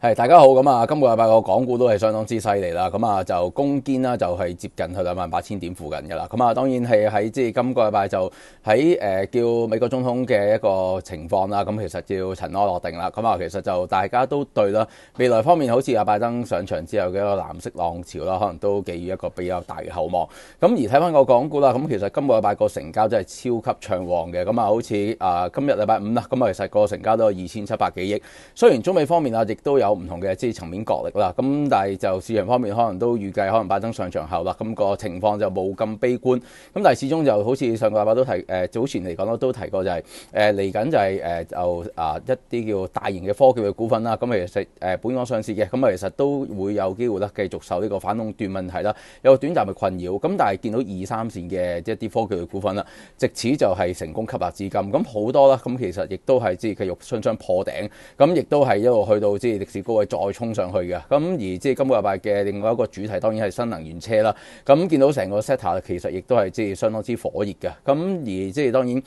系，大家好，咁啊，今个礼拜个港股都系相当之犀利啦，咁啊就攻坚啦，就系接近去两万八千点附近噶啦，咁啊当然系喺即系今个礼拜就喺诶叫美国总统嘅一个情况啦，咁其实要尘埃落定啦，咁啊其实就大家都对啦，未来方面好似阿拜登上场之后嘅一个蓝色浪潮啦，可能都寄予一个比较大嘅厚望，咁而睇翻个港股啦，咁其实今个礼拜个成交真系超级畅旺嘅，咁啊好似啊今日礼拜五啦，咁啊其实个成交都有二千七百几亿，虽然中美方面啊亦都有。有唔同嘅即係層面角力啦，咁但係就市場方面可能都預計可能拜登上場後啦，咁個情況就冇咁悲觀。咁但係始終就好似上個禮拜都提，誒早前嚟講都提過就係誒嚟緊就係誒就啊一啲叫大型嘅科技嘅股份啦，咁其實誒本港上市嘅，咁啊其實都會有機會啦，繼續受呢個反壟斷問題啦，有個短暫嘅困擾。咁但係見到二三線嘅即係啲科技嘅股份啦，直此就係成功吸納資金，咁好多啦，咁其實亦都係即係繼續雙雙破頂，咁亦都係一路去到即係歷史。高位再冲上去嘅，咁而即係今個禮拜嘅另外一個主題，當然係新能源車啦。咁見到成個 set 其實亦都係即系相當之火熱嘅。咁而即係當然，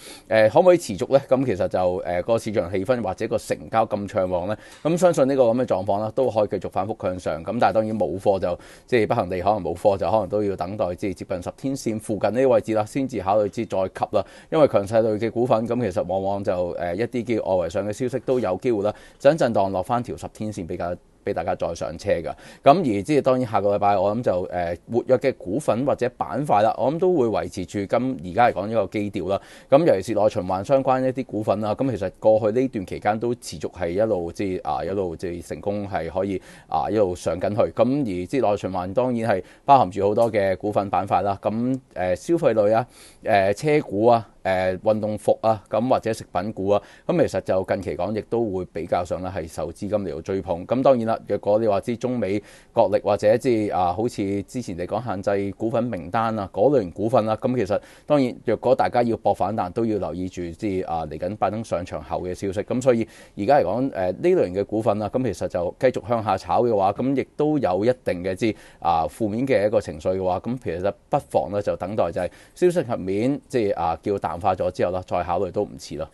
誒可唔可以持續咧？咁其實就誒個市場氣氛或者個成交咁暢旺咧，咁相信呢個咁嘅狀況啦，都可以繼續反覆向上。咁但係當然冇貨就即係不幸地可能冇貨，就可能都要等待即系接近十天線附近呢啲位置啦，先至考慮之再吸啦。因為強勢類嘅股份咁，其實往往就誒一啲叫外圍上嘅消息都有機會啦，就一震盪落翻條十天線。比較俾大家再上車噶，咁而即係當然下個禮拜我諗就誒活躍嘅股份或者板塊啦，我諗都會維持住今而家嚟講一個基調啦。咁尤其是內循環相關一啲股份啦，咁其實過去呢段期間都持續係一路即係啊一路即係成功係可以啊一路上緊去。咁而即係內循環當然係包含住好多嘅股份板塊啦。咁誒消費類啊，誒車股啊。誒運動服啊，咁或者食品股啊，咁其實就近期講亦都會比較上咧係受資金嚟到追捧。咁當然啦，若果你話知中美角力或者知啊，好似之前你講限制股份名單啊，嗰型股份啦，咁其實當然若果大家要博反彈，都要留意住知啊嚟緊拜登上場後嘅消息。咁所以而家嚟講誒呢型嘅股份啦，咁其實就繼續向下炒嘅話，咁亦都有一定嘅知啊負面嘅一個情緒嘅話，咁其實不妨咧就等待就係消息入面即係啊叫大。淡化咗之後啦，再考慮都唔遲咯。